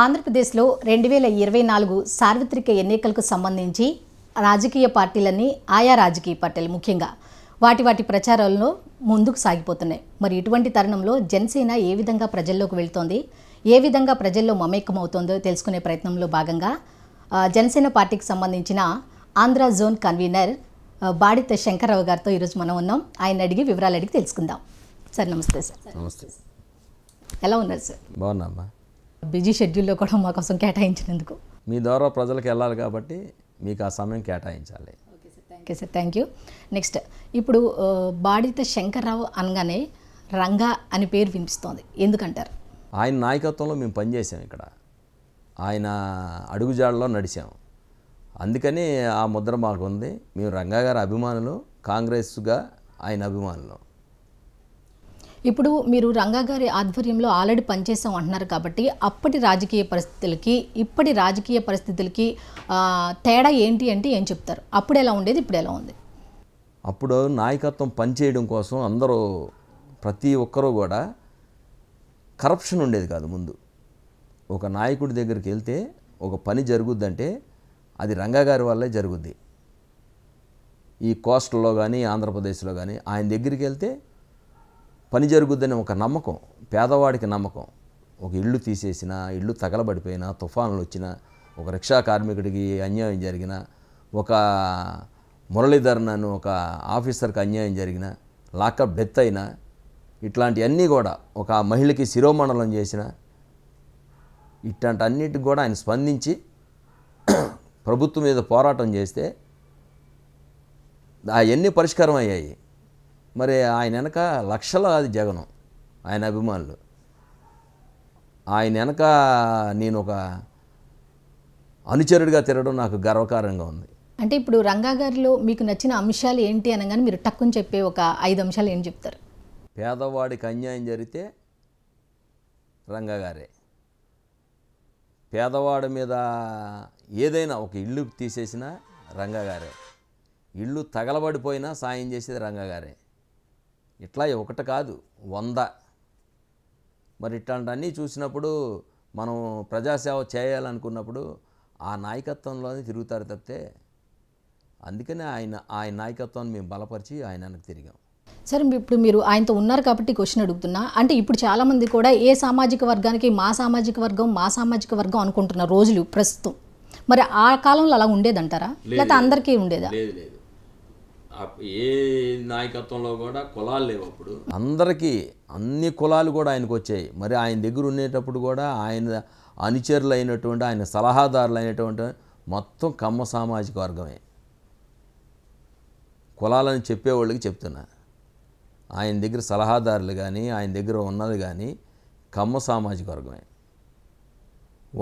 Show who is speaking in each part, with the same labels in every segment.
Speaker 1: ఆంధ్రప్రదేశ్లో రెండు వేల ఇరవై నాలుగు సార్వత్రిక ఎన్నికలకు సంబంధించి రాజకీయ పార్టీలన్నీ ఆయా రాజకీయ పార్టీలు ముఖ్యంగా వాటి వాటి ప్రచారాలను ముందుకు సాగిపోతున్నాయి మరి ఇటువంటి తరుణంలో జనసేన ఏ విధంగా ప్రజల్లోకి వెళుతోంది ఏ విధంగా ప్రజల్లో మమేకం అవుతుందో తెలుసుకునే ప్రయత్నంలో భాగంగా జనసేన పార్టీకి సంబంధించిన ఆంధ్ర జోన్ కన్వీనర్ బాడిత శంకర్రావు గారితో ఈరోజు మనం ఉన్నాం ఆయన అడిగి వివరాలు అడిగి తెలుసుకుందాం సార్ నమస్తే సార్ నమస్తే ఎలా ఉన్నారు సార్ బాగున్నా బిజీ షెడ్యూల్లో కూడా మా కోసం కేటాయించినందుకు
Speaker 2: మీ ద్వారా ప్రజలకు వెళ్ళాలి కాబట్టి మీకు ఆ సమయం కేటాయించాలి
Speaker 1: okay sir thank you next ఇప్పుడు బాడిత శంకర్రావు అనగానే రంగా అని పేరు వినిపిస్తోంది ఎందుకంటారు
Speaker 2: ఆయన నాయకత్వంలో మేము పనిచేసాం ఇక్కడ ఆయన అడుగుజాడలో నడిచాం అందుకని ఆ ముద్ర మాకు ఉంది మేము రంగా గారి అభిమానులు కాంగ్రెస్గా ఆయన అభిమానులు
Speaker 1: ఇప్పుడు మీరు రంగాగారి ఆధ్వర్యంలో ఆల్రెడీ పనిచేసాం అంటున్నారు కాబట్టి అప్పటి రాజకీయ పరిస్థితులకి ఇప్పటి రాజకీయ పరిస్థితులకి తేడా ఏంటి అంటే ఏం చెప్తారు అప్పుడు ఎలా ఉండేది ఇప్పుడు ఎలా ఉంది
Speaker 2: అప్పుడు నాయకత్వం పనిచేయడం కోసం అందరూ ప్రతి ఒక్కరూ కూడా కరప్షన్ ఉండేది కాదు ముందు ఒక నాయకుడి దగ్గరికి వెళ్తే ఒక పని జరుగుద్దంటే అది రంగాగారి వల్లే జరుగుద్ది ఈ కోస్టల్లో కానీ ఆంధ్రప్రదేశ్లో కానీ ఆయన దగ్గరికి వెళ్తే పని జరుగుద్దని ఒక నమ్మకం పేదవాడికి నమ్మకం ఒక ఇల్లు తీసేసినా ఇల్లు తగలబడిపోయినా తుఫానులు వచ్చినా ఒక రిక్షా కార్మికుడికి అన్యాయం జరిగిన ఒక మురళీధరన్ అని ఒక ఆఫీసర్కి అన్యాయం జరిగిన లాకప్ డెత్ అయినా ఇట్లాంటివన్నీ కూడా ఒక మహిళకి శిరోమండలం చేసిన ఇట్లాంటి అన్నిటికి కూడా ఆయన స్పందించి ప్రభుత్వం మీద పోరాటం చేస్తే అవన్నీ పరిష్కారం అయ్యాయి మరి ఆయన వెనక లక్షలాది జగనం ఆయన అభిమానులు ఆయన వెనక నేను ఒక అనుచరుడిగా తిరగడం నాకు గర్వకారంగా ఉంది
Speaker 1: అంటే ఇప్పుడు రంగా గారిలో మీకు నచ్చిన అంశాలు ఏంటి అనగానే మీరు టక్కుని చెప్పే ఒక ఐదు అంశాలు ఏం చెప్తారు
Speaker 2: పేదవాడికి అన్యాయం జరిగితే రంగా గారే పేదవాడి మీద ఏదైనా ఒక ఇల్లు తీసేసినా రంగా గారే ఇల్లు తగలబడిపోయినా సాయం చేసేది రంగా గారే ఇట్లా ఒకటి కాదు వంద మరి ఇట్లాంటివన్నీ చూసినప్పుడు మనం ప్రజాసేవ చేయాలనుకున్నప్పుడు ఆ నాయకత్వంలోనే తిరుగుతారు తప్పితే అందుకనే ఆయన ఆయన నాయకత్వాన్ని మేము బలపరిచి ఆయన తిరిగాం
Speaker 1: సరే ఇప్పుడు మీరు ఆయనతో ఉన్నారు కాబట్టి క్వశ్చన్ అడుగుతున్నా అంటే ఇప్పుడు చాలామంది కూడా ఏ సామాజిక వర్గానికి మా సామాజిక వర్గం మా సామాజిక వర్గం అనుకుంటున్న రోజులు ప్రస్తుతం మరి ఆ కాలంలో అలా ఉండేదంటారా లేకపోతే అందరికీ ఉండేదా
Speaker 2: లేదు లేదు ఏ నాయకత్వంలో కూడా కులాలు లేవు అప్పుడు అందరికీ అన్ని కులాలు కూడా ఆయనకు వచ్చాయి మరి ఆయన దగ్గర ఉండేటప్పుడు కూడా ఆయన అనుచరులు అయినటువంటి ఆయన సలహాదారులు అయినటువంటి మొత్తం కమ్మ సామాజిక వర్గమే కులాలని చెప్పేవాళ్ళకి చెప్తున్నా ఆయన దగ్గర సలహాదారులు కానీ ఆయన దగ్గర ఉన్నది కానీ కమ్మ సామాజిక వర్గమే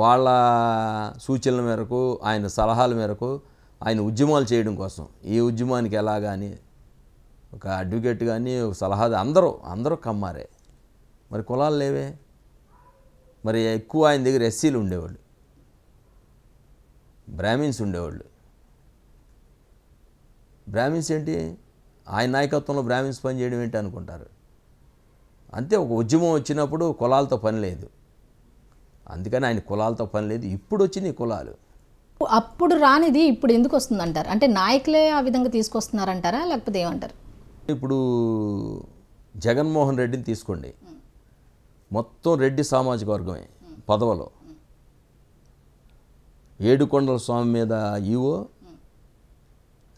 Speaker 2: వాళ్ళ సూచనల మేరకు ఆయన సలహాల మేరకు ఆయన ఉద్యమాలు చేయడం కోసం ఏ ఉద్యమానికి ఎలా కానీ ఒక అడ్వకేట్ కానీ ఒక సలహాది అందరూ అందరూ కమ్మారే మరి కులాలు లేవే మరి ఎక్కువ ఆయన దగ్గర ఎస్సీలు ఉండేవాళ్ళు బ్రాహ్మిన్స్ ఉండేవాళ్ళు బ్రాహ్మిన్స్ ఏంటి ఆయన నాయకత్వంలో బ్రాహ్మిన్స్ పని చేయడం ఏంటి అనుకుంటారు అంతే ఒక ఉద్యమం వచ్చినప్పుడు కులాలతో పని లేదు అందుకని ఆయన కులాలతో పని లేదు ఇప్పుడు వచ్చినాయి కులాలు
Speaker 1: అప్పుడు రానిది ఇప్పుడు ఎందుకు వస్తుంది అంటారు అంటే నాయకులే ఆ విధంగా తీసుకొస్తున్నారంటారా లేకపోతే ఏమంటారు
Speaker 2: ఇప్పుడు జగన్మోహన్ రెడ్డిని తీసుకోండి మొత్తం రెడ్డి సామాజిక వర్గమే పదవలో ఏడుకొండల స్వామి మీద ఈవో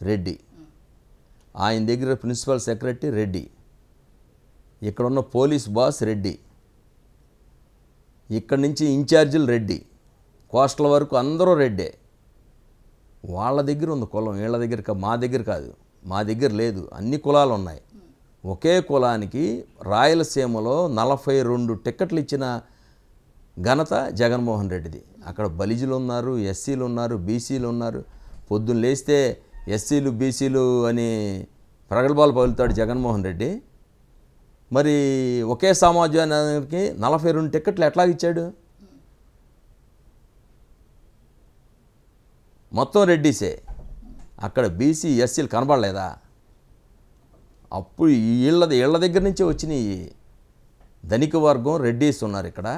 Speaker 2: రెడ్డి ఆయన దగ్గర ప్రిన్సిపల్ సెక్రటరీ రెడ్డి ఇక్కడున్న పోలీస్ బాస్ రెడ్డి ఇక్కడి నుంచి ఇన్ఛార్జీలు రెడ్డి కోస్టల్ వరకు అందరూ రెడ్డే వాళ్ళ దగ్గర ఉంది కులం వీళ్ళ దగ్గర మా దగ్గర కాదు మా దగ్గర లేదు అన్ని కులాలు ఉన్నాయి ఒకే కులానికి రాయలసీమలో నలభై రెండు టిక్కెట్లు ఇచ్చిన ఘనత జగన్మోహన్ రెడ్డిది అక్కడ బలిజులు ఉన్నారు ఎస్సీలు ఉన్నారు బీసీలు ఉన్నారు పొద్దున్న లేస్తే ఎస్సీలు బీసీలు అని ప్రగల్భాలు పగులుతాడు జగన్మోహన్ రెడ్డి మరి ఒకే సమాజానికి నలభై రెండు టిక్కెట్లు ఎట్లాగిచ్చాడు ఇచ్చాడు మొత్తం రెడ్డీసే అక్కడ బీసీ ఎస్సీలు కనబడలేదా అప్పుడు వీళ్ళ వీళ్ళ దగ్గర నుంచే వచ్చినాయి ధనిక వర్గం రెడ్డీస్ ఉన్నారు ఇక్కడ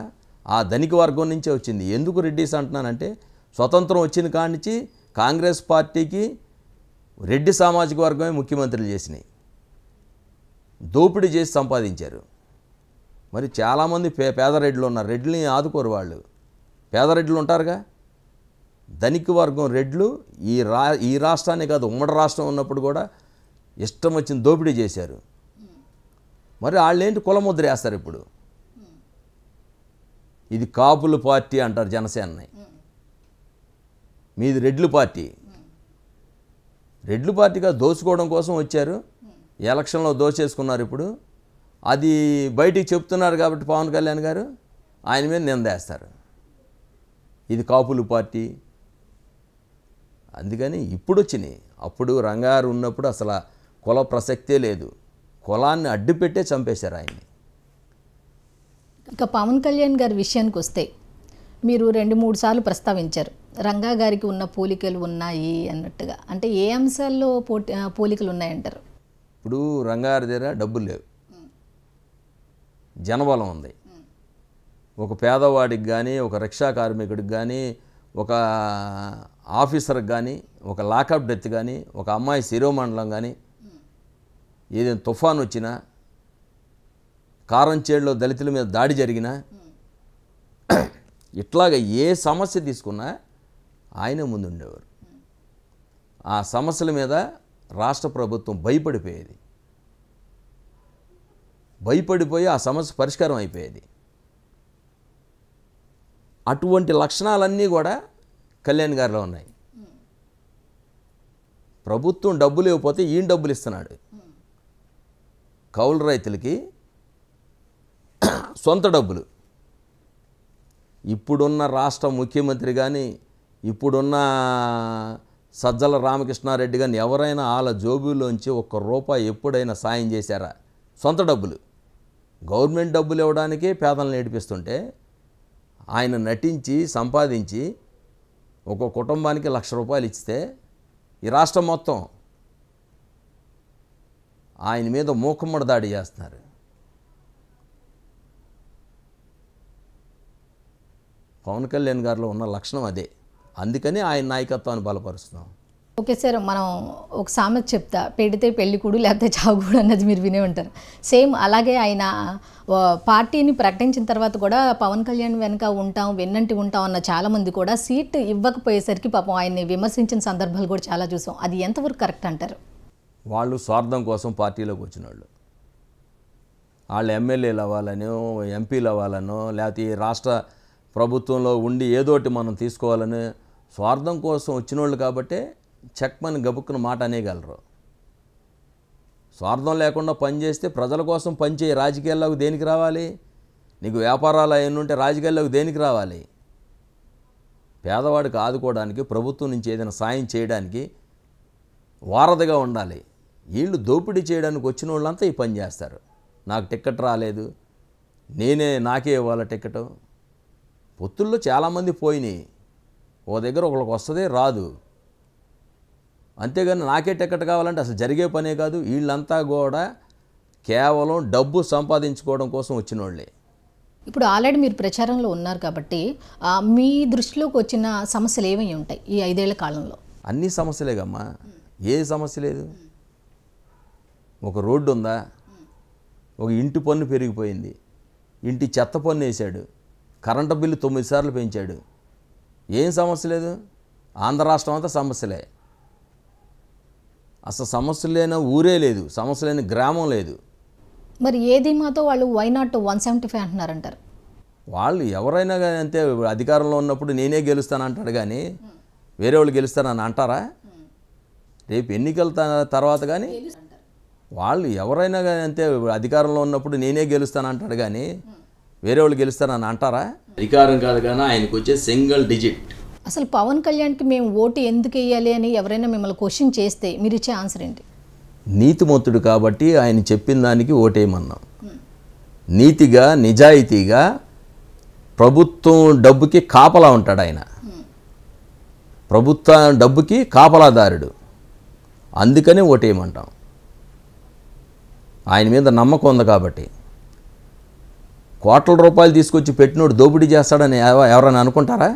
Speaker 2: ఆ ధనిక వర్గం నుంచే వచ్చింది ఎందుకు రెడ్డీస్ అంటున్నానంటే స్వతంత్రం వచ్చిన కానించి కాంగ్రెస్ పార్టీకి రెడ్డి సామాజిక వర్గమే ముఖ్యమంత్రులు చేసినాయి దోపిడీ చేసి సంపాదించారు మరి చాలామంది పే పేదరెడ్లు ఉన్నారు రెడ్లని ఆదుకోరు వాళ్ళు పేదరెడ్లు ఉంటారుగా ధనిక వర్గం రెడ్లు ఈ రా ఈ రాష్ట్రాన్ని కాదు ఉమ్మడి రాష్ట్రం ఉన్నప్పుడు కూడా ఇష్టం వచ్చిన దోపిడీ చేశారు మరి వాళ్ళేంటి కులముద్ర వేస్తారు ఇప్పుడు ఇది కాపులు పార్టీ అంటారు జనసేనని మీది రెడ్లు పార్టీ రెడ్లు పార్టీగా దోచుకోవడం కోసం వచ్చారు ఎలక్షన్లో దోచేసుకున్నారు ఇప్పుడు అది బయటికి చెప్తున్నారు కాబట్టి పవన్ కళ్యాణ్ గారు ఆయన మీద నిందేస్తారు ఇది కాపులు పార్టీ అందుకని ఇప్పుడు వచ్చినాయి అప్పుడు రంగారు ఉన్నప్పుడు అసలు కుల ప్రసక్తే లేదు కులాన్ని అడ్డుపెట్టే చంపేశారు ఆయన్ని
Speaker 1: ఇక పవన్ కళ్యాణ్ గారి విషయానికి వస్తే మీరు రెండు మూడు సార్లు ప్రస్తావించారు రంగా గారికి ఉన్న పోలికలు ఉన్నాయి అన్నట్టుగా అంటే ఏ అంశాల్లో పోటీ పోలికలు ఉన్నాయంటారు
Speaker 2: ఇప్పుడు రంగారి దగ్గర డబ్బులు లేవు జనబలం ఉంది ఒక పేదవాడికి కానీ ఒక రిక్షా కార్మికుడికి కానీ ఒక ఆఫీసర్కి కానీ ఒక లాకప్ డెత్ కానీ ఒక అమ్మాయి శిరోమండలం కానీ ఏదైనా తుఫాన్ వచ్చినా కారంచేడులో దళితుల మీద దాడి జరిగినా ఇట్లాగ ఏ సమస్య తీసుకున్నా ఆయన ముందుండేవారు ఆ సమస్యల మీద రాష్ట్ర ప్రభుత్వం భయపడిపోయేది భయపడిపోయి ఆ సమస్య పరిష్కారం అయిపోయేది అటువంటి లక్షణాలన్నీ కూడా కళ్యాణ్ గారిలో ఉన్నాయి ప్రభుత్వం డబ్బులు ఇవ్వకపోతే ఈయన డబ్బులు ఇస్తున్నాడు కౌలు రైతులకి సొంత డబ్బులు ఇప్పుడున్న రాష్ట్ర ముఖ్యమంత్రి కానీ ఇప్పుడున్న సజ్జల రామకృష్ణారెడ్డి కానీ ఎవరైనా వాళ్ళ జోబులోంచి ఒక్క రూపాయి ఎప్పుడైనా సాయం చేశారా సొంత డబ్బులు గవర్నమెంట్ డబ్బులు ఇవ్వడానికే పేదలను ఏడిపిస్తుంటే ఆయన నటించి సంపాదించి ఒక కుటుంబానికి లక్ష రూపాయలు ఇస్తే ఈ రాష్ట్రం మొత్తం ఆయన మీద మూకమ్మడి దాడి చేస్తున్నారు పవన్ కళ్యాణ్ గారిలో ఉన్న లక్షణం అదే అందుకని ఆయన నాయకత్వాన్ని బలపరుస్తున్నాం
Speaker 1: ఓకే సార్ మనం ఒక సామెత చెప్తా పెడితే పెళ్ళికూడు లేకపోతే చావుకూడు అన్నది మీరు వినే ఉంటారు సేమ్ అలాగే ఆయన పార్టీని ప్రకటించిన తర్వాత కూడా పవన్ కళ్యాణ్ వెనక ఉంటాం వెన్నంటి ఉంటాం అన్న చాలామంది కూడా సీట్ ఇవ్వకపోయేసరికి పాపం ఆయన్ని విమర్శించిన సందర్భాలు కూడా చాలా చూసాం అది ఎంతవరకు కరెక్ట్ అంటారు
Speaker 2: వాళ్ళు స్వార్థం కోసం పార్టీలోకి వచ్చిన వాళ్ళు వాళ్ళు ఎమ్మెల్యేలు అవ్వాలనో ఎంపీలు అవ్వాలనో లేకపోతే రాష్ట్ర ప్రభుత్వంలో ఉండి ఏదోటి మనం తీసుకోవాలని స్వార్థం కోసం వచ్చిన వాళ్ళు కాబట్టే చెక్మని గబుక్కున మాట అనేయగలరు స్వార్థం లేకుండా పనిచేస్తే ప్రజల కోసం పనిచేయి రాజకీయాల్లోకి దేనికి రావాలి నీకు వ్యాపారాలు అవన్నీ ఉంటే రాజకీయాల్లోకి దేనికి రావాలి పేదవాడికి ఆదుకోవడానికి ప్రభుత్వం నుంచి ఏదైనా సాయం చేయడానికి వారధిగా ఉండాలి వీళ్ళు దోపిడీ చేయడానికి వచ్చిన వాళ్ళంతా ఈ పని చేస్తారు నాకు టిక్కెట్ రాలేదు నేనే నాకే ఇవ్వాలి టికెట్ పొత్తుల్లో చాలామంది పోయినాయి ఓ దగ్గర ఒకరికి వస్తుంది రాదు అంతేగాని నాకే టికెట్ కావాలంటే అసలు జరిగే పనే కాదు వీళ్ళంతా కూడా కేవలం డబ్బు సంపాదించుకోవడం కోసం వచ్చిన వాళ్ళే
Speaker 1: ఇప్పుడు ఆల్రెడీ మీరు ప్రచారంలో ఉన్నారు కాబట్టి మీ దృష్టిలోకి వచ్చిన సమస్యలు ఏమై ఉంటాయి ఈ ఐదేళ్ల కాలంలో
Speaker 2: అన్ని కమ్మా ఏ సమస్య లేదు ఒక రోడ్డు ఉందా ఒక ఇంటి పన్ను పెరిగిపోయింది ఇంటి చెత్త పన్ను వేశాడు కరెంటు బిల్లు తొమ్మిది సార్లు పెంచాడు ఏం సమస్య లేదు ఆంధ్ర రాష్ట్రం అంతా సమస్యలే అసలు సమస్యలు లేని ఊరే లేదు సమస్యలైన లేని గ్రామం లేదు
Speaker 1: మరి ఏది మాతో వాళ్ళు why not one seventy five అంటున్నారంటారు
Speaker 2: వాళ్ళు ఎవరైనా కానీ అంతే అధికారంలో ఉన్నప్పుడు నేనే గెలుస్తాను అంటాడు కానీ వేరే వాళ్ళు గెలుస్తానని అంటారా రేపు ఎన్నికల తర్వాత కానీ వాళ్ళు ఎవరైనా కానీ అంతే అధికారంలో ఉన్నప్పుడు నేనే గెలుస్తాను అంటాడు కానీ వేరే వాళ్ళు గెలుస్తానని అంటారా అధికారం కాదు కానీ ఆయనకు వచ్చే సింగిల్ డిజిట్
Speaker 1: అసలు పవన్ కళ్యాణ్కి మేము ఓటు ఎందుకు వేయాలి అని ఎవరైనా మిమ్మల్ని క్వశ్చన్ చేస్తే మీరు ఇచ్చే ఆన్సర్ ఏంటి
Speaker 2: నీతిమంతుడు కాబట్టి ఆయన చెప్పిన దానికి ఓటేయమన్నాం నీతిగా నిజాయితీగా ప్రభుత్వం డబ్బుకి కాపలా ఉంటాడు ఆయన ప్రభుత్వ డబ్బుకి కాపలాదారుడు అందుకనే ఓటేయమంటాం ఆయన మీద నమ్మకం ఉంది కాబట్టి కోట్ల రూపాయలు తీసుకొచ్చి పెట్టినోడు దోపిడీ చేస్తాడని ఎవరైనా అనుకుంటారా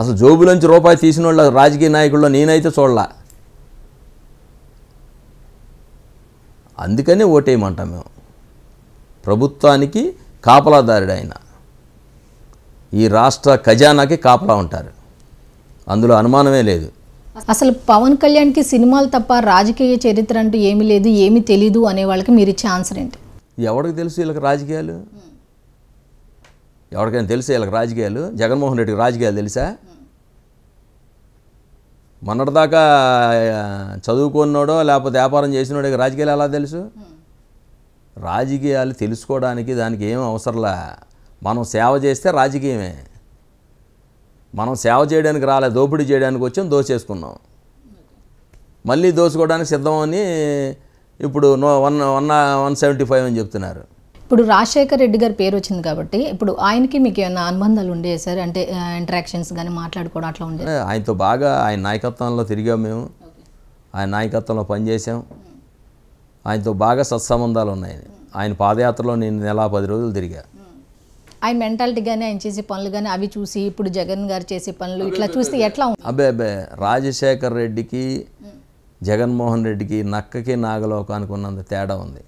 Speaker 2: అసలు జోబులోంచి రూపాయి తీసిన వాళ్ళ రాజకీయ నాయకుల్లో నేనైతే చూడలా అందుకనే ఓటేయమంటాం మేము ప్రభుత్వానికి కాపలాదారుడు ఆయన ఈ రాష్ట్ర ఖజానాకి కాపలా ఉంటారు అందులో అనుమానమే లేదు
Speaker 1: అసలు పవన్ కళ్యాణ్కి సినిమాలు తప్ప రాజకీయ చరిత్ర అంటూ ఏమీ లేదు ఏమీ తెలీదు అనే వాళ్ళకి మీరు ఇచ్చే ఆన్సర్ ఏంటి
Speaker 2: ఎవరికి తెలుసు వీళ్ళకి రాజకీయాలు ఎవరికైనా తెలిసే వీళ్ళకి రాజకీయాలు జగన్మోహన్ రెడ్డికి రాజకీయాలు తెలుసా మొన్నటిదాకా చదువుకున్నాడో లేకపోతే వ్యాపారం చేసినోడికి రాజకీయాలు ఎలా తెలుసు రాజకీయాలు తెలుసుకోవడానికి దానికి ఏం అవసరంలా మనం సేవ చేస్తే రాజకీయమే మనం సేవ చేయడానికి రాలే దోపిడీ చేయడానికి వచ్చాం దోచేసుకున్నాం మళ్ళీ దోచుకోవడానికి సిద్ధమని ఇప్పుడు no one one one seventy five అని చెప్తున్నారు
Speaker 1: ఇప్పుడు రాజశేఖర్ రెడ్డి గారి పేరు వచ్చింది కాబట్టి ఇప్పుడు ఆయనకి మీకు ఏమైనా అనుబంధాలు ఉండే సార్ అంటే ఇంటరాక్షన్స్ కానీ మాట్లాడుకోవడం అట్లా ఉండే
Speaker 2: ఆయనతో బాగా ఆయన నాయకత్వంలో తిరిగాం మేము ఆయన నాయకత్వంలో పనిచేసాం ఆయనతో బాగా సత్సంబంధాలు ఉన్నాయి ఆయన పాదయాత్రలో నేను నెల పది రోజులు తిరిగా
Speaker 1: ఆయన మెంటాలిటీ కానీ ఆయన చేసే పనులు కానీ అవి చూసి ఇప్పుడు జగన్ గారు చేసే పనులు ఇట్లా చూస్తే ఎట్లా
Speaker 2: అబ్బే అబ్బే రాజశేఖర్ రెడ్డికి జగన్మోహన్ రెడ్డికి నక్కకి నాగలోకానికి ఉన్నంత తేడా ఉంది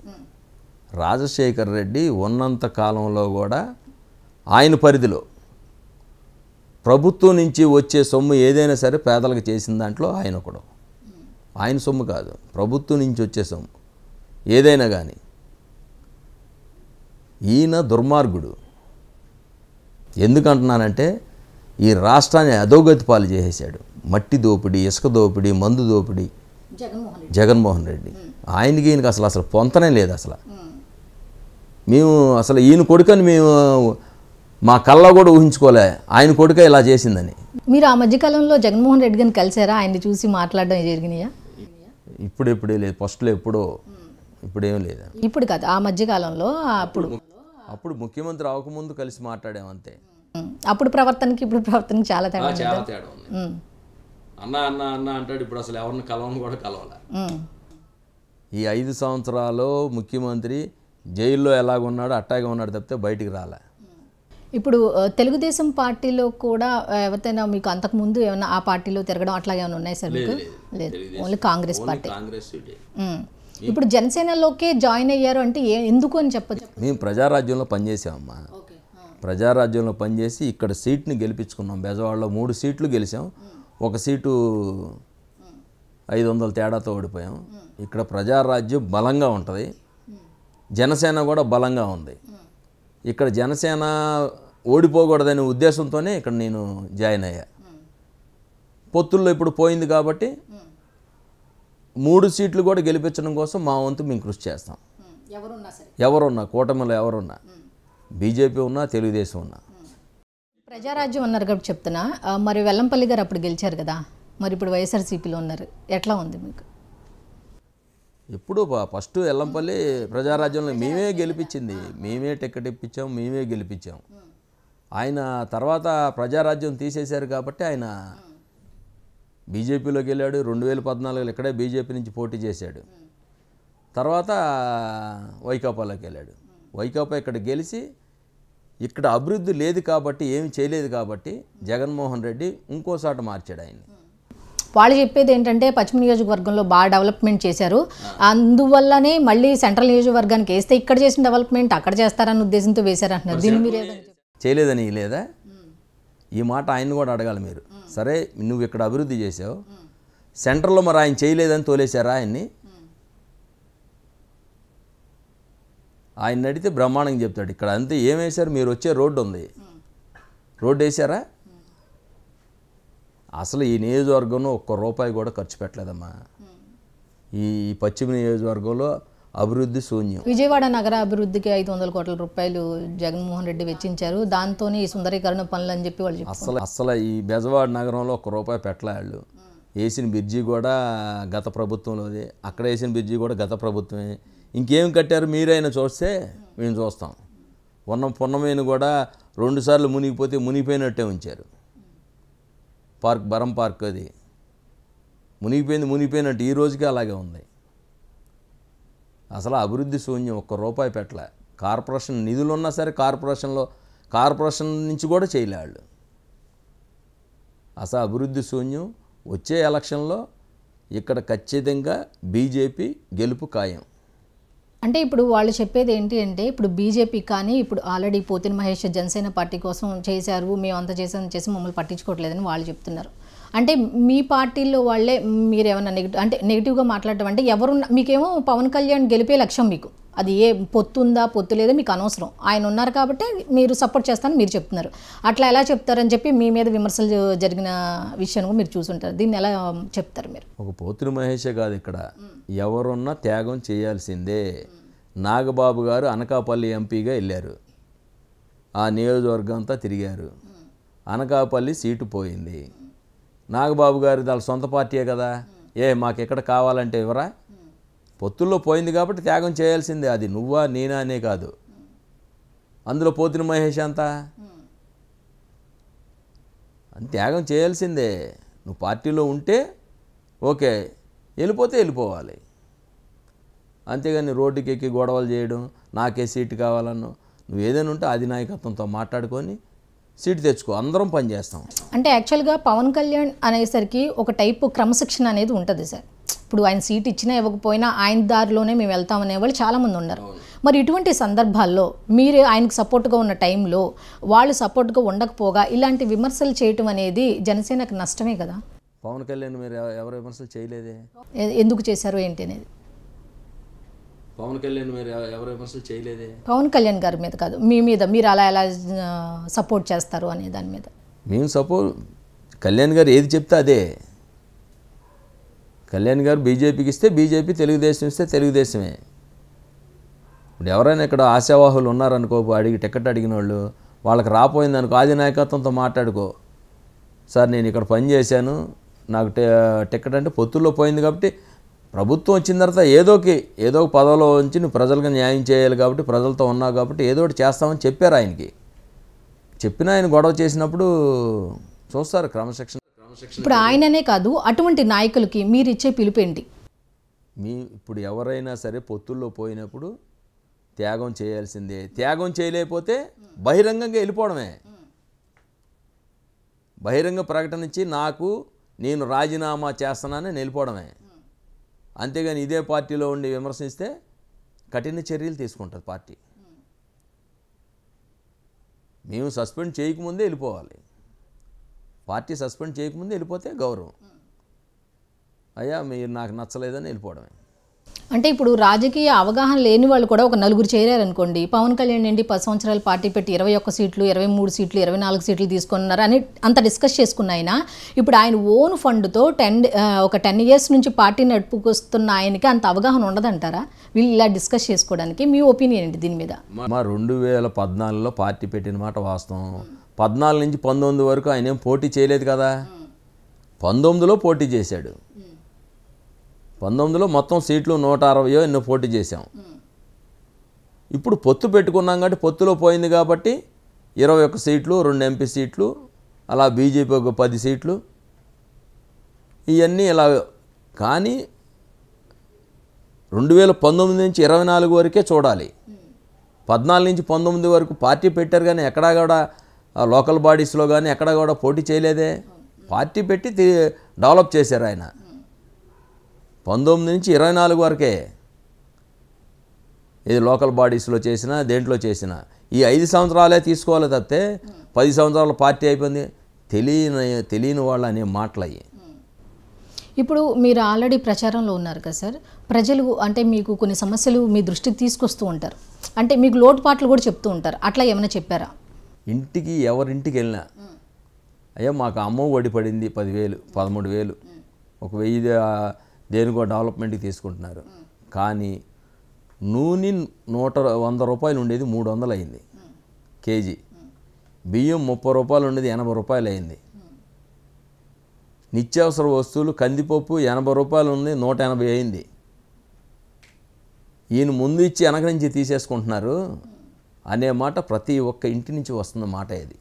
Speaker 2: రాజశేఖర్ రెడ్డి ఉన్నంత కాలంలో కూడా ఆయన పరిధిలో ప్రభుత్వం నుంచి వచ్చే సొమ్ము ఏదైనా సరే పేదలకు చేసిన దాంట్లో ఆయన ఒకడు ఆయన సొమ్ము కాదు ప్రభుత్వం నుంచి వచ్చే సొమ్ము ఏదైనా కానీ ఈయన దుర్మార్గుడు ఎందుకంటున్నానంటే ఈ రాష్ట్రాన్ని అధోగతి పాలు చేసేసాడు మట్టి దోపిడీ ఇసుక దోపిడీ మందు దోపిడీ జగన్మోహన్ రెడ్డి ఆయనకి ఈయనకి అసలు అసలు పొంతనే లేదు అసలు మేము అసలు ఈయన కొడుకని మేము మా కళ్ళ కూడా ఊహించుకోలే ఆయన కొడుక ఇలా చేసిందని
Speaker 1: మీరు ఆ మధ్యకాలంలో జగన్మోహన్ రెడ్డి గారిని కలిసారా ఆయన్ని చూసి మాట్లాడడం జరిగినాయా
Speaker 2: ఇప్పుడు ఎప్పుడే లేదు ఫస్ట్లో ఎప్పుడో ఇప్పుడేం లేదు
Speaker 1: ఇప్పుడు కాదు ఆ మధ్యకాలంలో అప్పుడు
Speaker 2: అప్పుడు ముఖ్యమంత్రి అవ్వకముందు కలిసి మాట్లాడాము అంతే
Speaker 1: అప్పుడు ప్రవర్తనకి ఇప్పుడు ప్రవర్తనకి చాలా తేడా చాలా
Speaker 2: తేడా అన్న అన్న అన్న అంటాడు ఇప్పుడు అసలు ఎవరిని కలవని కూడా కలవాల ఈ ఐదు సంవత్సరాలు ముఖ్యమంత్రి జైల్లో ఎలాగున్నాడో అట్టాగే ఉన్నాడు తప్పితే బయటికి రాలే
Speaker 1: ఇప్పుడు తెలుగుదేశం పార్టీలో కూడా ఎవరైనా మీకు అంతకు ముందు ఏమైనా ఆ పార్టీలో తిరగడం అట్లా ఏమైనా ఉన్నాయి సార్ మీకు లేదు ఓన్లీ కాంగ్రెస్ పార్టీ ఇప్పుడు జనసేనలోకే జాయిన్ అయ్యారు అంటే ఎందుకు అని చెప్పచ్చు
Speaker 2: మేము ప్రజారాజ్యంలో పనిచేసామమ్మా ప్రజారాజ్యంలో పనిచేసి ఇక్కడ సీట్ని గెలిపించుకున్నాం బెజవాడలో మూడు సీట్లు గెలిచాం ఒక సీటు ఐదు వందల తేడాతో ఓడిపోయాం ఇక్కడ ప్రజారాజ్యం బలంగా ఉంటుంది జనసేన కూడా బలంగా ఉంది ఇక్కడ జనసేన ఓడిపోకూడదనే ఉద్దేశంతోనే ఇక్కడ నేను జాయిన్ అయ్యా పొత్తుల్లో ఇప్పుడు పోయింది కాబట్టి మూడు సీట్లు కూడా గెలిపించడం కోసం మా వంతు మేము కృషి చేస్తాం ఎవరున్నా కూటమిలో ఎవరున్నా బీజేపీ ఉన్నా తెలుగుదేశం ఉన్నా
Speaker 1: ప్రజారాజ్యం అన్నారు కాబట్టి చెప్తున్నా మరి వెల్లంపల్లి గారు అప్పుడు గెలిచారు కదా మరి ఇప్పుడు వైఎస్ఆర్సీపీలో ఉన్నారు ఎట్లా ఉంది మీకు
Speaker 2: ఎప్పుడు ఫస్ట్ ఎల్లంపల్లి ప్రజారాజ్యంలో మేమే గెలిపించింది మేమే టిక్కెట్ ఇప్పించాం మేమే గెలిపించాం ఆయన తర్వాత ప్రజారాజ్యం తీసేశారు కాబట్టి ఆయన బీజేపీలోకి వెళ్ళాడు రెండు వేల పద్నాలుగులో ఇక్కడే బీజేపీ నుంచి పోటీ చేశాడు తర్వాత వైకాపాలోకి వెళ్ళాడు వైకాపా ఇక్కడ గెలిచి ఇక్కడ అభివృద్ధి లేదు కాబట్టి ఏమి చేయలేదు కాబట్టి జగన్మోహన్ రెడ్డి ఇంకోసాట మార్చాడు ఆయన్ని
Speaker 1: వాళ్ళు చెప్పేది ఏంటంటే పశ్చిమ నియోజకవర్గంలో బాగా డెవలప్మెంట్ చేశారు అందువల్లనే మళ్ళీ సెంట్రల్ నియోజకవర్గానికి వేస్తే ఇక్కడ చేసిన డెవలప్మెంట్ అక్కడ చేస్తారన్న ఉద్దేశంతో వేశారంటున్నారు దీన్ని మీరు
Speaker 2: చేయలేదని లేదా ఈ మాట ఆయన కూడా అడగాలి మీరు సరే నువ్వు ఇక్కడ అభివృద్ధి చేసావు సెంట్రల్లో మరి ఆయన చేయలేదని తోలేశారా ఆయన్ని ఆయన అడిగితే బ్రహ్మాండంగా చెప్తాడు ఇక్కడ అంతే ఏమేశారు మీరు వచ్చే రోడ్డు ఉంది రోడ్డు వేశారా అసలు ఈ నియోజకవర్గంలో ఒక్క రూపాయి కూడా ఖర్చు పెట్టలేదమ్మా ఈ పశ్చిమ నియోజకవర్గంలో అభివృద్ధి శూన్యం
Speaker 1: విజయవాడ నగర అభివృద్ధికి ఐదు వందల కోట్ల రూపాయలు జగన్మోహన్ రెడ్డి వెచ్చించారు దాంతోనే ఈ సుందరీకరణ పనులు అని చెప్పి వాళ్ళు అసలు
Speaker 2: అసలు ఈ బెజవాడ నగరంలో ఒక్క రూపాయి పెట్టలేళ్ళు వేసిన బ్రిడ్జి కూడా గత ప్రభుత్వంలోది అక్కడ వేసిన బ్రిడ్జి కూడా గత ప్రభుత్వమే ఇంకేం కట్టారు మీరైనా చూస్తే మేము చూస్తాం ఉన్న పున్నమైన కూడా రెండుసార్లు మునిగిపోతే మునిగిపోయినట్టే ఉంచారు పార్క్ బరం పార్క్ అది మునిగిపోయింది మునిగిపోయినట్టు ఈ రోజుకి అలాగే ఉంది అసలు అభివృద్ధి శూన్యం ఒక్క రూపాయి పెట్టలే కార్పొరేషన్ నిధులు ఉన్నా సరే కార్పొరేషన్లో కార్పొరేషన్ నుంచి కూడా వాళ్ళు అసలు అభివృద్ధి శూన్యం వచ్చే ఎలక్షన్లో ఇక్కడ ఖచ్చితంగా బీజేపీ గెలుపు ఖాయం
Speaker 1: అంటే ఇప్పుడు వాళ్ళు చెప్పేది ఏంటి అంటే ఇప్పుడు బీజేపీ కానీ ఇప్పుడు ఆల్రెడీ పోతిన మహేష్ జనసేన పార్టీ కోసం చేశారు మేము అంత చేసామని చేసి మమ్మల్ని పట్టించుకోవట్లేదని వాళ్ళు చెప్తున్నారు అంటే మీ పార్టీలో వాళ్ళే మీరు ఏమన్నా నెగిటివ్ అంటే నెగిటివ్గా మాట్లాడటం అంటే ఎవరు మీకేమో పవన్ కళ్యాణ్ గెలిపే లక్ష్యం మీకు అది ఏ పొత్తు ఉందా పొత్తు లేదా మీకు అనవసరం ఆయన ఉన్నారు కాబట్టి మీరు సపోర్ట్ చేస్తానని మీరు చెప్తున్నారు అట్లా ఎలా చెప్తారని చెప్పి మీ మీద విమర్శలు జరిగిన విషయాన్ని కూడా మీరు చూసుంటారు దీన్ని ఎలా చెప్తారు
Speaker 2: మీరు ఒక పోతుని మహేషే కాదు ఇక్కడ ఎవరున్నా త్యాగం చేయాల్సిందే నాగబాబు గారు అనకాపల్లి ఎంపీగా వెళ్ళారు ఆ నియోజకవర్గం అంతా తిరిగారు అనకాపల్లి సీటు పోయింది నాగబాబు గారు వాళ్ళ సొంత పార్టీయే కదా ఏ మాకు ఎక్కడ కావాలంటే ఎవరా పొత్తుల్లో పోయింది కాబట్టి త్యాగం చేయాల్సిందే అది నువ్వా నేనా అనే కాదు అందులో పోతిన మహేష్ అంతా అని త్యాగం చేయాల్సిందే నువ్వు పార్టీలో ఉంటే ఓకే వెళ్ళిపోతే వెళ్ళిపోవాలి అంతేగాని రోడ్డుకి ఎక్కి గొడవలు చేయడం నాకే సీటు కావాలన్నా నువ్వు ఏదైనా ఉంటే అధినాయకత్వంతో మాట్లాడుకొని సీటు తెచ్చుకో అందరం పనిచేస్తాం
Speaker 1: అంటే యాక్చువల్గా పవన్ కళ్యాణ్ అనేసరికి ఒక టైపు క్రమశిక్షణ అనేది ఉంటుంది సార్ ఇప్పుడు ఆయన సీట్ ఇచ్చినా ఇవ్వకపోయినా ఆయన దారిలోనే మేము వెళ్తామనే వాళ్ళు చాలామంది ఉన్నారు మరి ఇటువంటి సందర్భాల్లో మీరు ఆయనకు సపోర్ట్గా ఉన్న టైంలో వాళ్ళు సపోర్ట్గా ఉండకపోగా ఇలాంటి విమర్శలు చేయటం అనేది జనసేనకు నష్టమే కదా
Speaker 2: పవన్ కళ్యాణ్ మీరు ఎవరు విమర్శలు చేయలేదే
Speaker 1: ఎందుకు చేశారు ఏంటి అనేది
Speaker 2: పవన్ కళ్యాణ్ మీరు ఎవరు విమర్శలు చేయలేదే
Speaker 1: పవన్ కళ్యాణ్ గారి మీద కాదు మీ మీద మీరు అలా ఎలా సపోర్ట్ చేస్తారు అనే దాని మీద
Speaker 2: మేము సపోర్ట్ కళ్యాణ్ గారు ఏది చెప్తే అదే కళ్యాణ్ గారు బీజేపీకి ఇస్తే బీజేపీ తెలుగుదేశం ఇస్తే తెలుగుదేశమే ఇప్పుడు ఎవరైనా ఇక్కడ ఆశావాహులు ఉన్నారనుకో అడిగి టికెట్ అడిగిన వాళ్ళు వాళ్ళకి రాపోయింది అనుకో ఆది నాయకత్వంతో మాట్లాడుకో సార్ నేను ఇక్కడ పని చేశాను నాకు టికెట్ అంటే పొత్తుల్లో పోయింది కాబట్టి ప్రభుత్వం వచ్చిన తర్వాత ఏదోకి ఏదో ఒక పదవిలో ఉంచి నువ్వు ప్రజలకు న్యాయం చేయాలి కాబట్టి ప్రజలతో ఉన్నావు కాబట్టి ఏదో ఒకటి చేస్తామని చెప్పారు ఆయనకి చెప్పినా ఆయన గొడవ చేసినప్పుడు చూస్తారు క్రమశిక్షణ ఇప్పుడు
Speaker 1: ఆయననే కాదు అటువంటి నాయకులకి మీరు ఇచ్చే ఏంటి
Speaker 2: మీ ఇప్పుడు ఎవరైనా సరే పొత్తుల్లో పోయినప్పుడు త్యాగం చేయాల్సిందే త్యాగం చేయలేకపోతే బహిరంగంగా వెళ్ళిపోవడమే బహిరంగ ప్రకటన ఇచ్చి నాకు నేను రాజీనామా చేస్తానని వెళ్ళిపోవడమే అంతేగాని ఇదే పార్టీలో ఉండి విమర్శిస్తే కఠిన చర్యలు తీసుకుంటుంది పార్టీ మేము సస్పెండ్ చేయకముందే వెళ్ళిపోవాలి పార్టీ సస్పెండ్ చేయకముందు వెళ్ళిపోతే గౌరవం అయ్యా మీరు నాకు నచ్చలేదని వెళ్ళిపోవడమే
Speaker 1: అంటే ఇప్పుడు రాజకీయ అవగాహన లేని వాళ్ళు కూడా ఒక నలుగురు చేరారనుకోండి పవన్ కళ్యాణ్ ఏంటి పది సంవత్సరాలు పార్టీ పెట్టి ఇరవై ఒక్క సీట్లు ఇరవై మూడు సీట్లు ఇరవై నాలుగు సీట్లు తీసుకున్నారు అని అంత డిస్కస్ చేసుకున్న ఆయన ఇప్పుడు ఆయన ఓన్ ఫండ్తో టెన్ ఒక టెన్ ఇయర్స్ నుంచి పార్టీ నడుపుకొస్తున్న ఆయనకి అంత అవగాహన ఉండదంటారా వీళ్ళు ఇలా డిస్కస్ చేసుకోవడానికి మీ ఒపీనియన్ ఏంటి దీని మీద
Speaker 2: మా రెండు వేల పద్నాలుగులో పార్టీ పెట్టిన మాట వాస్తవం పద్నాలుగు నుంచి పంతొమ్మిది వరకు ఆయన ఏం పోటీ చేయలేదు కదా పంతొమ్మిదిలో పోటీ చేశాడు పంతొమ్మిదిలో మొత్తం సీట్లు నూట అరవయో ఎన్నో పోటీ చేశాం ఇప్పుడు పొత్తు పెట్టుకున్నాం కాబట్టి పొత్తులో పోయింది కాబట్టి ఇరవై ఒక్క సీట్లు రెండు ఎంపీ సీట్లు అలా బీజేపీ ఒక పది సీట్లు ఇవన్నీ ఇలా కానీ రెండు వేల పంతొమ్మిది నుంచి ఇరవై నాలుగు వరకే చూడాలి పద్నాలుగు నుంచి పంతొమ్మిది వరకు పార్టీ పెట్టారు కానీ ఎక్కడా కూడా లోకల్ బాడీస్లో కానీ ఎక్కడ కూడా పోటీ చేయలేదే పార్టీ పెట్టి డెవలప్ చేశారు ఆయన పంతొమ్మిది నుంచి ఇరవై నాలుగు వరకే ఇది లోకల్ బాడీస్లో చేసిన దేంట్లో చేసిన ఈ ఐదు సంవత్సరాలే తీసుకోవాలి తప్పితే పది సంవత్సరాల పార్టీ అయిపోయింది తెలియని తెలియని వాళ్ళు అనే మాటలు
Speaker 1: ఇప్పుడు మీరు ఆల్రెడీ ప్రచారంలో ఉన్నారు కదా సార్ ప్రజలు అంటే మీకు కొన్ని సమస్యలు మీ దృష్టికి తీసుకొస్తూ ఉంటారు అంటే మీకు లోటుపాట్లు కూడా చెప్తూ ఉంటారు అట్లా ఏమైనా చెప్పారా
Speaker 2: ఇంటికి ఎవరింటికి వెళ్ళినా అయ్యా మాకు అమ్మ ఒడి పడింది పదివేలు పదమూడు వేలు ఒక వెయ్యి దేనికో డెవలప్మెంట్కి తీసుకుంటున్నారు కానీ నూనె నూట వంద రూపాయలు ఉండేది మూడు వందలు అయింది కేజీ బియ్యం ముప్పై రూపాయలు ఉండేది ఎనభై రూపాయలు అయింది నిత్యావసర వస్తువులు కందిపప్పు ఎనభై రూపాయలు ఉంది నూట ఎనభై అయింది ఈయన ముందు ఇచ్చి వెనక నుంచి తీసేసుకుంటున్నారు అనే మాట ప్రతి ఒక్క ఇంటి నుంచి వస్తున్న మాట ఇది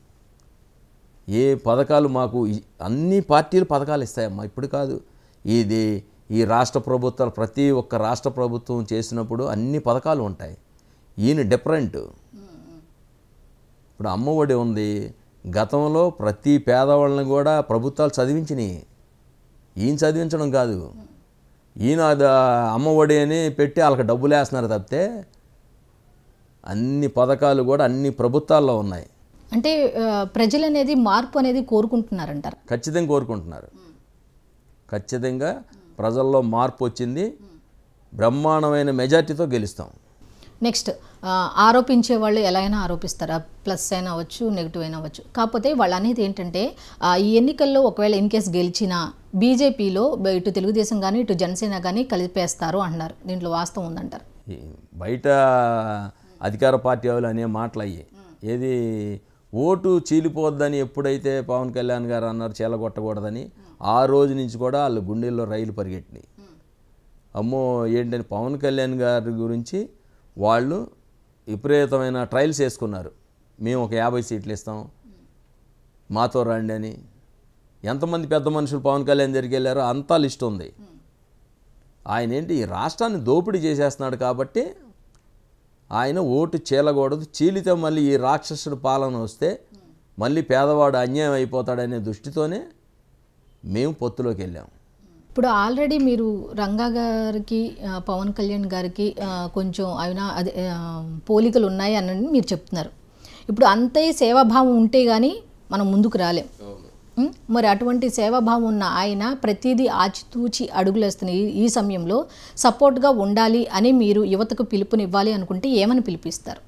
Speaker 2: ఏ పథకాలు మాకు అన్ని పార్టీలు పథకాలు ఇస్తాయమ్మా ఇప్పుడు కాదు ఇది ఈ రాష్ట్ర ప్రభుత్వాలు ప్రతి ఒక్క రాష్ట్ర ప్రభుత్వం చేసినప్పుడు అన్ని పథకాలు ఉంటాయి ఈయన డిఫరెంట్ ఇప్పుడు అమ్మఒడి ఉంది గతంలో ప్రతి పేదవాళ్ళని కూడా ప్రభుత్వాలు చదివించినాయి ఈయన చదివించడం కాదు ఈయన అమ్మఒడి అని పెట్టి వాళ్ళకి డబ్బులు వేస్తున్నారు తప్పితే అన్ని పథకాలు కూడా అన్ని ప్రభుత్వాల్లో ఉన్నాయి
Speaker 1: అంటే ప్రజలు అనేది మార్పు అనేది కోరుకుంటున్నారంటారు
Speaker 2: ఖచ్చితంగా కోరుకుంటున్నారు ఖచ్చితంగా ప్రజల్లో మార్పు వచ్చింది బ్రహ్మాండమైన మెజార్టీతో గెలుస్తాం
Speaker 1: నెక్స్ట్ ఆరోపించే వాళ్ళు ఎలా అయినా ఆరోపిస్తారా ప్లస్ అయినా అవ్వచ్చు నెగిటివ్ అయినా అవ్వచ్చు కాకపోతే వాళ్ళు అనేది ఏంటంటే ఈ ఎన్నికల్లో ఒకవేళ ఇన్ కేసు గెలిచినా బీజేపీలో ఇటు తెలుగుదేశం కానీ ఇటు జనసేన కానీ కలిపేస్తారు అంటున్నారు దీంట్లో వాస్తవం ఉందంటారు
Speaker 2: బయట అధికార పార్టీ వాళ్ళు అనే మాటలు అయ్యాయి ఏది ఓటు చీలిపోద్దని ఎప్పుడైతే పవన్ కళ్యాణ్ గారు అన్నారు చీలగొట్టకూడదని ఆ రోజు నుంచి కూడా వాళ్ళు గుండెల్లో రైలు పరిగెట్టినాయి అమ్మో ఏంటని పవన్ కళ్యాణ్ గారి గురించి వాళ్ళు విపరీతమైన ట్రయల్స్ వేసుకున్నారు మేము ఒక యాభై సీట్లు ఇస్తాం మాతో రండి అని ఎంతమంది పెద్ద మనుషులు పవన్ కళ్యాణ్ దగ్గరికి వెళ్ళారో అంతా లిస్ట్ ఉంది ఆయన ఏంటి ఈ రాష్ట్రాన్ని దోపిడీ చేసేస్తున్నాడు కాబట్టి ఆయన ఓటు చీలకూడదు చీలితే మళ్ళీ ఈ రాక్షసుడు పాలన వస్తే మళ్ళీ పేదవాడు అన్యాయం అయిపోతాడనే దృష్టితోనే మేము పొత్తులోకి వెళ్ళాము ఇప్పుడు
Speaker 1: ఆల్రెడీ మీరు రంగా గారికి పవన్ కళ్యాణ్ గారికి కొంచెం ఆయన అదే పోలికలు ఉన్నాయి అని మీరు చెప్తున్నారు ఇప్పుడు అంతే సేవాభావం ఉంటే కానీ మనం ముందుకు రాలేం మరి అటువంటి సేవాభావం ఉన్న ఆయన ప్రతిదీ ఆచితూచి అడుగులేస్తున్న ఈ సమయంలో సపోర్ట్గా ఉండాలి అని మీరు యువతకు పిలుపునివ్వాలి అనుకుంటే ఏమని పిలిపిస్తారు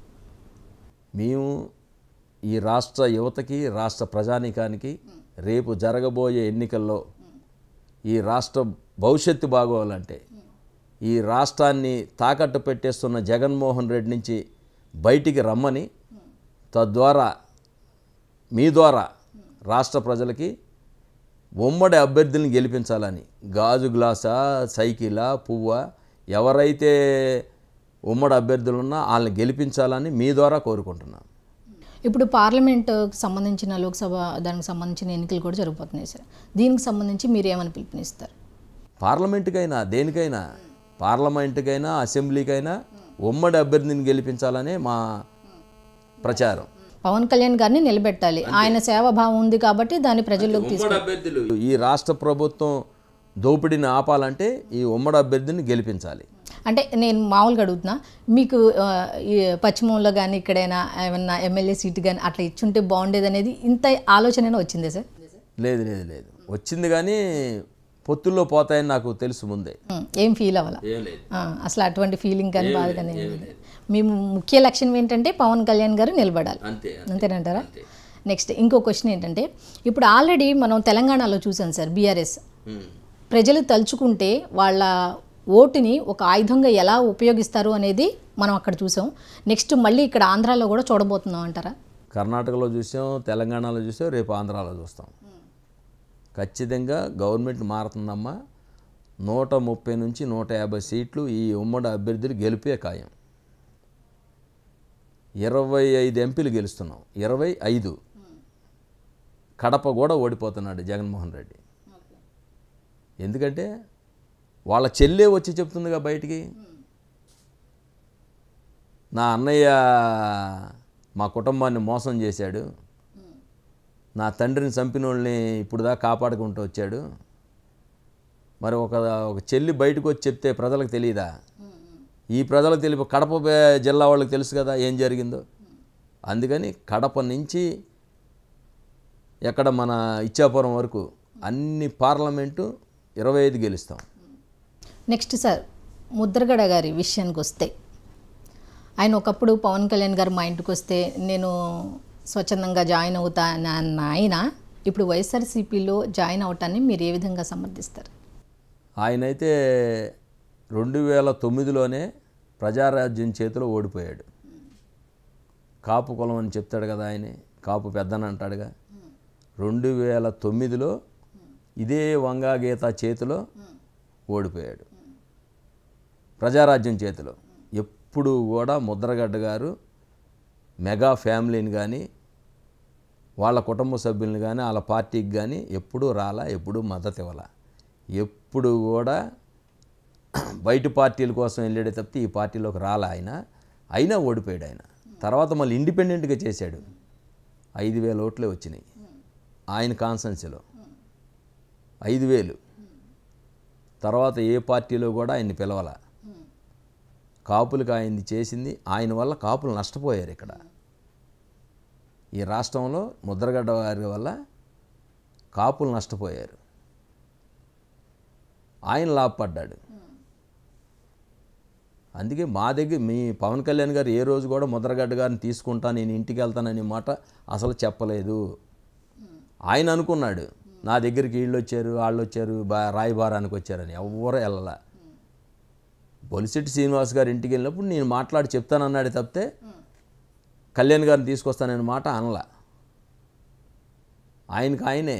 Speaker 2: మేము ఈ రాష్ట్ర యువతకి రాష్ట్ర ప్రజానికానికి రేపు జరగబోయే ఎన్నికల్లో ఈ రాష్ట్ర భవిష్యత్తు బాగోవాలంటే ఈ రాష్ట్రాన్ని తాకట్టు పెట్టేస్తున్న జగన్మోహన్ రెడ్డి నుంచి బయటికి రమ్మని తద్వారా మీ ద్వారా రాష్ట్ర ప్రజలకి ఉమ్మడి అభ్యర్థుల్ని గెలిపించాలని గాజు గ్లాసా సైకిలా పువ్వ ఎవరైతే ఉమ్మడి అభ్యర్థులు ఉన్నా వాళ్ళని గెలిపించాలని మీ ద్వారా కోరుకుంటున్నాను
Speaker 1: ఇప్పుడు పార్లమెంట్కి సంబంధించిన లోక్సభ దానికి సంబంధించిన ఎన్నికలు కూడా జరిగిపోతున్నాయి సార్ దీనికి సంబంధించి మీరు ఏమని పిలుపునిస్తారు
Speaker 2: పార్లమెంటుకైనా దేనికైనా పార్లమెంటుకైనా అసెంబ్లీకైనా ఉమ్మడి అభ్యర్థిని గెలిపించాలనే మా ప్రచారం
Speaker 1: పవన్ కళ్యాణ్ గారిని నిలబెట్టాలి ఆయన సేవాభావం ఉంది కాబట్టి దాన్ని ప్రజల్లోకి
Speaker 2: తీసుకు ఈ రాష్ట్ర ప్రభుత్వం దోపిడీని ఆపాలంటే ఈ ఉమ్మడి అభ్యర్థిని గెలిపించాలి
Speaker 1: అంటే నేను మామూలుగా అడుగుతున్నా మీకు పశ్చిమంలో కానీ ఇక్కడైనా ఏమన్నా ఎమ్మెల్యే సీట్ కానీ అట్లా ఇచ్చుంటే బాగుండేది అనేది ఇంత ఆలోచన వచ్చిందే సార్
Speaker 2: లేదు లేదు లేదు వచ్చింది కానీ పొత్తుల్లో పోతాయని నాకు తెలుసు ముందే
Speaker 1: ఏం ఫీల్ అవ్వాలి అసలు అటువంటి ఫీలింగ్ కానీ బాధ కానీ మేము ముఖ్య లక్ష్యం ఏంటంటే పవన్ కళ్యాణ్ గారు నిలబడాలి అంతేనంటారా నెక్స్ట్ ఇంకో క్వశ్చన్ ఏంటంటే ఇప్పుడు ఆల్రెడీ మనం తెలంగాణలో చూసాం సార్ బీఆర్ఎస్ ప్రజలు తలుచుకుంటే వాళ్ళ ఓటుని ఒక ఆయుధంగా ఎలా ఉపయోగిస్తారు అనేది మనం అక్కడ చూసాం నెక్స్ట్ మళ్ళీ ఇక్కడ ఆంధ్రాలో కూడా చూడబోతున్నాం అంటారా
Speaker 2: కర్ణాటకలో చూసాం తెలంగాణలో చూసాం రేపు ఆంధ్రాలో చూస్తాం ఖచ్చితంగా గవర్నమెంట్ మారుతుందమ్మా నూట ముప్పై నుంచి నూట యాభై సీట్లు ఈ ఉమ్మడి అభ్యర్థులు గెలిపే ఖాయం ఇరవై ఐదు ఎంపీలు గెలుస్తున్నాం ఇరవై ఐదు కడప కూడా ఓడిపోతున్నాడు జగన్మోహన్ రెడ్డి ఎందుకంటే వాళ్ళ చెల్లే వచ్చి చెప్తుందిగా బయటికి నా అన్నయ్య మా కుటుంబాన్ని మోసం చేశాడు నా తండ్రిని చంపిన వాళ్ళని ఇప్పుడు దాకా కాపాడుకుంటూ వచ్చాడు మరి ఒక ఒక చెల్లి బయటకు వచ్చి చెప్తే ప్రజలకు తెలియదా ఈ ప్రజలకు తెలిపి కడప జిల్లా వాళ్ళకి తెలుసు కదా ఏం జరిగిందో అందుకని కడప నుంచి ఎక్కడ మన ఇచ్చాపురం వరకు అన్ని పార్లమెంటు ఇరవై ఐదు గెలుస్తాం
Speaker 1: నెక్స్ట్ సార్ ముద్రగడ గారి విషయానికి వస్తే ఆయన ఒకప్పుడు పవన్ కళ్యాణ్ గారు మా ఇంటికి వస్తే నేను స్వచ్ఛందంగా జాయిన్ అవుతా అన్న ఆయన ఇప్పుడు వైఎస్ఆర్సీపీలో జాయిన్ అవటాన్ని మీరు ఏ విధంగా సమర్థిస్తారు
Speaker 2: ఆయనైతే రెండు వేల తొమ్మిదిలోనే ప్రజారాజ్యం చేతిలో ఓడిపోయాడు కాపు కులం అని చెప్తాడు కదా ఆయన కాపు పెద్దని అంటాడుగా రెండు వేల తొమ్మిదిలో ఇదే వంగాగీత చేతిలో ఓడిపోయాడు ప్రజారాజ్యం చేతిలో ఎప్పుడు కూడా ముద్రగడ్డ గారు మెగా ఫ్యామిలీని కానీ వాళ్ళ కుటుంబ సభ్యులను కానీ వాళ్ళ పార్టీకి కానీ ఎప్పుడూ రాలా ఎప్పుడూ మద్దతు ఇవ్వాల ఎప్పుడు కూడా బయట పార్టీల కోసం వెళ్ళాడే తప్పితే ఈ పార్టీలోకి రాలా ఆయన అయినా ఓడిపోయాడు ఆయన తర్వాత మళ్ళీ ఇండిపెండెంట్గా చేశాడు ఐదు వేల ఓట్లే వచ్చినాయి ఆయన కాన్సెన్సీలో ఐదు వేలు తర్వాత ఏ పార్టీలో కూడా ఆయన్ని పిలవాల కాపులకు ఆయన్ని చేసింది ఆయన వల్ల కాపులు నష్టపోయారు ఇక్కడ ఈ రాష్ట్రంలో ముద్రగడ్డ వారి వల్ల కాపులు నష్టపోయారు ఆయన లాభపడ్డాడు అందుకే మా దగ్గర మీ పవన్ కళ్యాణ్ గారు ఏ రోజు కూడా ముద్రగడ్డ గారిని తీసుకుంటా నేను ఇంటికి వెళ్తానని మాట అసలు చెప్పలేదు ఆయన అనుకున్నాడు నా దగ్గరికి వీళ్ళు వచ్చారు వాళ్ళు వచ్చారు బా రాయబారానికి వచ్చారని ఎవరు వెళ్ళాల బొలిశెట్టి శ్రీనివాస్ గారి ఇంటికి వెళ్ళినప్పుడు నేను మాట్లాడి చెప్తానన్నాడు తప్పితే కళ్యాణ్ గారిని తీసుకొస్తానని మాట అనలా ఆయనకు ఆయనే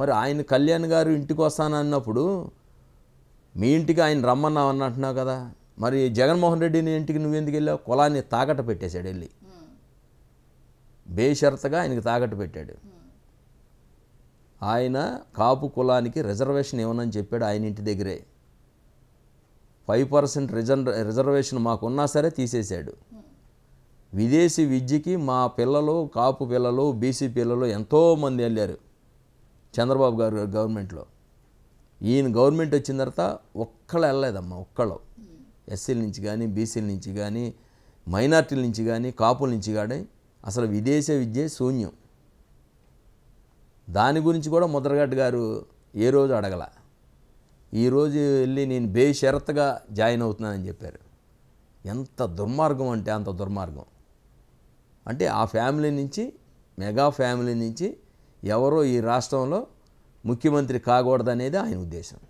Speaker 2: మరి ఆయన కళ్యాణ్ గారు ఇంటికి వస్తానన్నప్పుడు మీ ఇంటికి ఆయన రమ్మన్నావు అని అంటున్నావు కదా మరి జగన్మోహన్ రెడ్డిని ఇంటికి ఎందుకు వెళ్ళావు కులాన్ని తాకట్టు పెట్టేశాడు వెళ్ళి బేషరతగా ఆయనకి తాకట్టు పెట్టాడు ఆయన కాపు కులానికి రిజర్వేషన్ ఇవ్వనని చెప్పాడు ఆయన ఇంటి దగ్గరే ఫైవ్ పర్సెంట్ రిజర్ రిజర్వేషన్ మాకున్నా సరే తీసేశాడు విదేశీ విద్యకి మా పిల్లలు కాపు పిల్లలు బీసీ పిల్లలు ఎంతోమంది వెళ్ళారు చంద్రబాబు గారు గవర్నమెంట్లో ఈయన గవర్నమెంట్ వచ్చిన తర్వాత ఒక్కళ్ళు వెళ్ళలేదమ్మా ఒక్కళ్ళు ఎస్సీల నుంచి కానీ బీసీల నుంచి కానీ మైనార్టీల నుంచి కానీ కాపుల నుంచి కానీ అసలు విదేశ విద్య శూన్యం దాని గురించి కూడా ముద్రగడ్డ గారు ఏ రోజు అడగల ఈరోజు వెళ్ళి నేను బేషరత్గా జాయిన్ అవుతున్నానని చెప్పారు ఎంత దుర్మార్గం అంటే అంత దుర్మార్గం అంటే ఆ ఫ్యామిలీ నుంచి మెగా ఫ్యామిలీ నుంచి ఎవరో ఈ రాష్ట్రంలో ముఖ్యమంత్రి కాకూడదనేది ఆయన ఉద్దేశం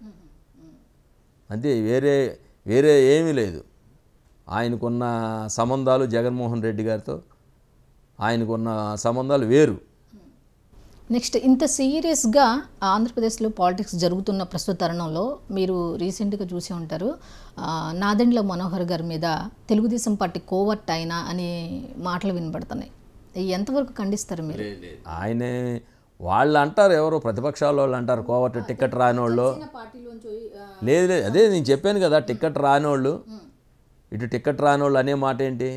Speaker 2: అంతే వేరే వేరే ఏమీ లేదు ఆయనకున్న సంబంధాలు జగన్మోహన్ రెడ్డి గారితో ఆయనకున్న సంబంధాలు వేరు
Speaker 1: నెక్స్ట్ ఇంత సీరియస్గా ఆంధ్రప్రదేశ్లో పాలిటిక్స్ జరుగుతున్న ప్రస్తుత తరుణంలో మీరు రీసెంట్గా చూసి ఉంటారు నాదెండ్ల మనోహర్ గారి మీద తెలుగుదేశం పార్టీ కోవర్ట్ అయినా అనే మాటలు వినబడుతున్నాయి ఎంతవరకు ఖండిస్తారు మీరు
Speaker 2: ఆయనే వాళ్ళు అంటారు ఎవరు ప్రతిపక్షాల వాళ్ళు అంటారు కోవట్ టికెట్ రాని వాళ్ళు లేదు లేదు అదే నేను చెప్పాను కదా టికెట్ రాని వాళ్ళు ఇటు టికెట్ రాని వాళ్ళు అనే మాట ఏంటి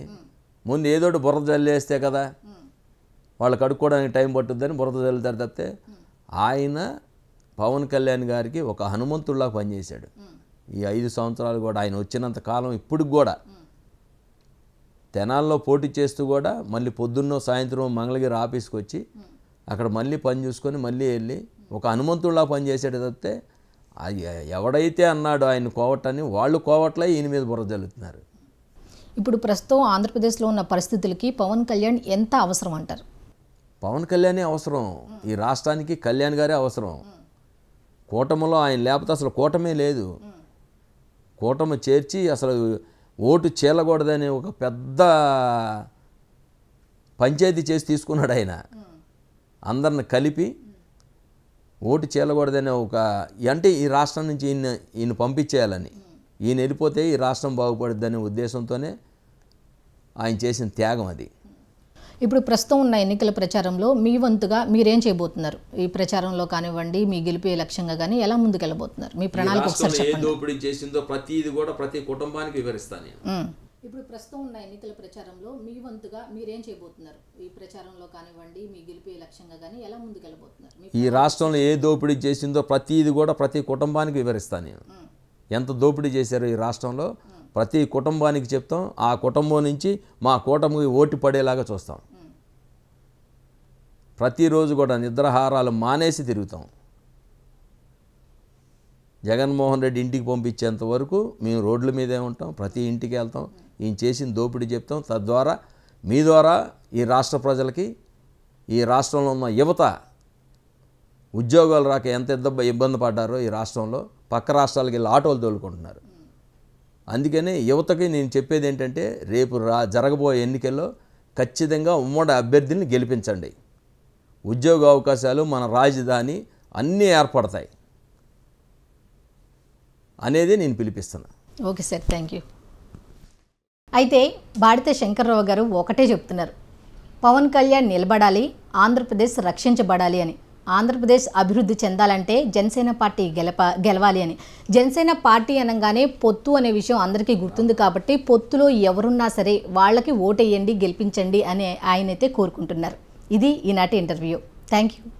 Speaker 2: ముందు ఏదో బురద జల్లేస్తే కదా వాళ్ళు కడుక్కోవడానికి టైం పట్టుద్దని బురద జల్లుతారు తప్పితే ఆయన పవన్ కళ్యాణ్ గారికి ఒక హనుమంతుడిలా పనిచేశాడు ఈ ఐదు సంవత్సరాలు కూడా ఆయన వచ్చినంత కాలం ఇప్పుడు కూడా తెనాల్లో పోటీ చేస్తూ కూడా మళ్ళీ పొద్దున్న సాయంత్రం మంగళగిరి ఆఫీస్కి వచ్చి అక్కడ మళ్ళీ పని చూసుకొని మళ్ళీ వెళ్ళి ఒక హనుమంతుడిలా పనిచేసాడు తప్పితే ఎవడైతే అన్నాడు ఆయన కోవటని వాళ్ళు కోవట్లే ఈయన మీద బుర్ర జల్లుతున్నారు
Speaker 1: ఇప్పుడు ప్రస్తుతం ఆంధ్రప్రదేశ్లో ఉన్న పరిస్థితులకి పవన్ కళ్యాణ్ ఎంత అవసరం అంటారు
Speaker 2: పవన్ కళ్యాణే అవసరం ఈ రాష్ట్రానికి కళ్యాణ్ గారే అవసరం కూటమిలో ఆయన లేకపోతే అసలు కూటమే లేదు కూటమి చేర్చి అసలు ఓటు చేలకూడదనే ఒక పెద్ద పంచాయతీ చేసి తీసుకున్నాడు ఆయన అందరిని కలిపి ఓటు చేయకూడదనే ఒక అంటే ఈ రాష్ట్రం నుంచి ఈయన ఈయన పంపించేయాలని ఈయన వెళ్ళిపోతే ఈ రాష్ట్రం బాగుపడుద్దనే ఉద్దేశంతోనే ఆయన చేసిన త్యాగం అది
Speaker 1: ఇప్పుడు ప్రస్తుతం ఉన్న ఎన్నికల ప్రచారంలో మీ వంతుగా మీరేం చేయబోతున్నారు ఈ ప్రచారంలో కానివ్వండి మీ గెలిపే లక్ష్యంగా కానీ ఎలా ముందుకెళ్ళబోతున్నారు మీ ప్రణాళిక
Speaker 2: చేసిందో ప్రతిది కూడా ప్రతి కుటుంబానికి వివరిస్తాను నేను ఇప్పుడు
Speaker 1: ప్రస్తుతం ఉన్న ఎన్నికల ప్రచారంలో మీ వంతుగా మీరేం చేయబోతున్నారు ఈ ప్రచారంలో కానివ్వండి మీ గెలిపే లక్ష్యంగా కానీ ఎలా
Speaker 2: ముందుకెళ్ళబోతున్నారు ఈ రాష్ట్రంలో ఏ దోపిడీ చేసిందో ప్రతిది కూడా ప్రతి కుటుంబానికి వివరిస్తాను నేను ఎంత దోపిడీ చేశారో ఈ రాష్ట్రంలో ప్రతి కుటుంబానికి చెప్తాం ఆ కుటుంబం నుంచి మా కూటమి ఓటు పడేలాగా చూస్తాం ప్రతిరోజు కూడా నిద్రాహారాలు మానేసి తిరుగుతాం జగన్మోహన్ రెడ్డి ఇంటికి పంపించేంత వరకు మేము రోడ్ల మీదే ఉంటాం ప్రతి ఇంటికి వెళ్తాం ఈయన చేసిన దోపిడీ చెప్తాం తద్వారా మీ ద్వారా ఈ రాష్ట్ర ప్రజలకి ఈ రాష్ట్రంలో ఉన్న యువత ఉద్యోగాలు రాక ఎంత ఇబ్బంది పడ్డారో ఈ రాష్ట్రంలో పక్క రాష్ట్రాలకి వెళ్ళి ఆటోలు తోలుకుంటున్నారు అందుకనే యువతకి నేను చెప్పేది ఏంటంటే రేపు రా జరగబోయే ఎన్నికల్లో ఖచ్చితంగా ఉమ్మడి అభ్యర్థిని గెలిపించండి ఉద్యోగ అవకాశాలు మన రాజధాని అన్నీ ఏర్పడతాయి అనేది నేను పిలిపిస్తున్నాను
Speaker 1: ఓకే సార్ థ్యాంక్ యూ అయితే బాడితే శంకర్రావు గారు ఒకటే చెప్తున్నారు పవన్ కళ్యాణ్ నిలబడాలి ఆంధ్రప్రదేశ్ రక్షించబడాలి అని ఆంధ్రప్రదేశ్ అభివృద్ధి చెందాలంటే జనసేన పార్టీ గెలప గెలవాలి అని జనసేన పార్టీ అనగానే పొత్తు అనే విషయం అందరికీ గుర్తుంది కాబట్టి పొత్తులో ఎవరున్నా సరే వాళ్ళకి ఓటేయండి గెలిపించండి అని ఆయనైతే కోరుకుంటున్నారు ఇది ఈనాటి ఇంటర్వ్యూ థ్యాంక్ యూ